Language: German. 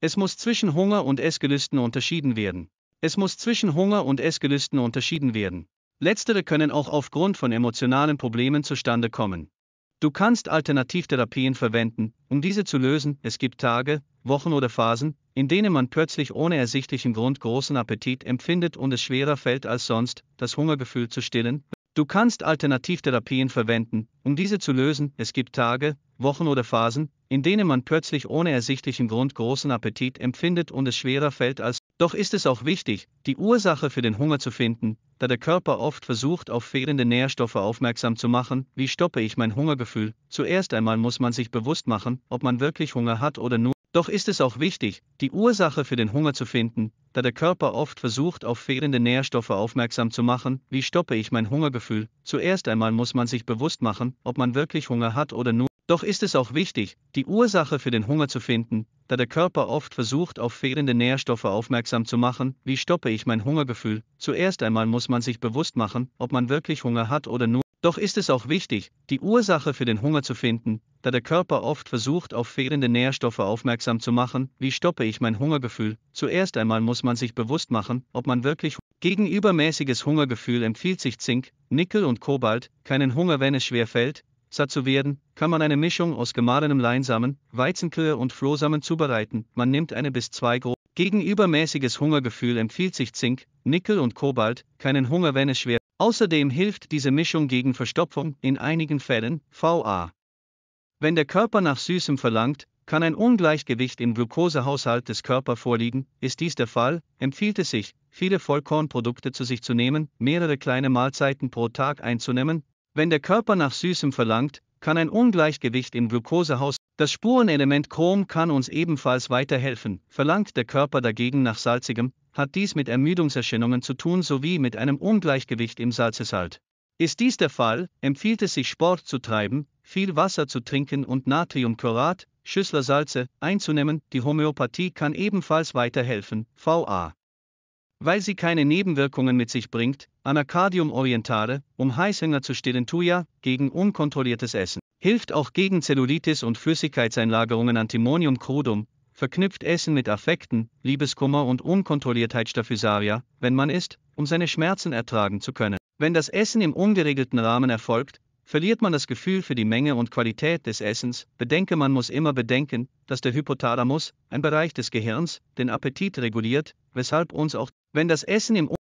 Es muss zwischen Hunger und Essgelüsten unterschieden werden. Es muss zwischen Hunger und Essgelüsten unterschieden werden. Letztere können auch aufgrund von emotionalen Problemen zustande kommen. Du kannst Alternativtherapien verwenden, um diese zu lösen. Es gibt Tage, Wochen oder Phasen, in denen man plötzlich ohne ersichtlichen Grund großen Appetit empfindet und es schwerer fällt als sonst, das Hungergefühl zu stillen. Du kannst Alternativtherapien verwenden, um diese zu lösen. Es gibt Tage, Wochen oder Phasen, in denen man plötzlich ohne ersichtlichen Grund großen Appetit empfindet und es schwerer fällt als. Doch ist es auch wichtig, die Ursache für den Hunger zu finden, da der Körper oft versucht, auf fehlende Nährstoffe aufmerksam zu machen. Wie stoppe ich mein Hungergefühl? Zuerst einmal muss man sich bewusst machen, ob man wirklich Hunger hat oder nur. Doch ist es auch wichtig, die Ursache für den Hunger zu finden, da der Körper oft versucht, auf fehlende Nährstoffe aufmerksam zu machen. Wie stoppe ich mein Hungergefühl? Zuerst einmal muss man sich bewusst machen, ob man wirklich Hunger hat oder nur. Doch ist es auch wichtig, die Ursache für den Hunger zu finden, da der Körper oft versucht, auf fehlende Nährstoffe aufmerksam zu machen, wie stoppe ich mein Hungergefühl, zuerst einmal muss man sich bewusst machen, ob man wirklich Hunger hat oder nur. Doch ist es auch wichtig, die Ursache für den Hunger zu finden, da der Körper oft versucht, auf fehlende Nährstoffe aufmerksam zu machen, wie stoppe ich mein Hungergefühl, zuerst einmal muss man sich bewusst machen, ob man wirklich gegen übermäßiges Hungergefühl empfiehlt sich Zink, Nickel und Kobalt, keinen Hunger, wenn es schwer fällt, satt zu werden, kann man eine Mischung aus gemahlenem Leinsamen, Weizenkehr und Flohsamen zubereiten. Man nimmt eine bis zwei Gro. Gegen übermäßiges Hungergefühl empfiehlt sich Zink, Nickel und Kobalt, keinen Hunger, wenn es schwer. Außerdem hilft diese Mischung gegen Verstopfung, in einigen Fällen VA. Wenn der Körper nach Süßem verlangt, kann ein Ungleichgewicht im Glukosehaushalt des Körpers vorliegen, ist dies der Fall, empfiehlt es sich, viele Vollkornprodukte zu sich zu nehmen, mehrere kleine Mahlzeiten pro Tag einzunehmen. Wenn der Körper nach Süßem verlangt, kann ein Ungleichgewicht im Glukosehaus. Das Spurenelement Chrom kann uns ebenfalls weiterhelfen, verlangt der Körper dagegen nach salzigem, hat dies mit Ermüdungserscheinungen zu tun sowie mit einem Ungleichgewicht im Salzeshalt. Ist dies der Fall, empfiehlt es sich Sport zu treiben, viel Wasser zu trinken und Natriumchlorat, Schüsslersalze, einzunehmen. Die Homöopathie kann ebenfalls weiterhelfen. VA weil sie keine Nebenwirkungen mit sich bringt, Anacardium orientale, um Heißhunger zu stillen Thuja, gegen unkontrolliertes Essen. Hilft auch gegen Zellulitis und Flüssigkeitseinlagerungen Antimonium crudum, verknüpft Essen mit Affekten, Liebeskummer und Unkontrolliertheit Staphysaria, wenn man isst, um seine Schmerzen ertragen zu können. Wenn das Essen im ungeregelten Rahmen erfolgt, verliert man das Gefühl für die Menge und Qualität des Essens, bedenke man muss immer bedenken, dass der Hypothalamus, ein Bereich des Gehirns, den Appetit reguliert, weshalb uns auch wenn das Essen im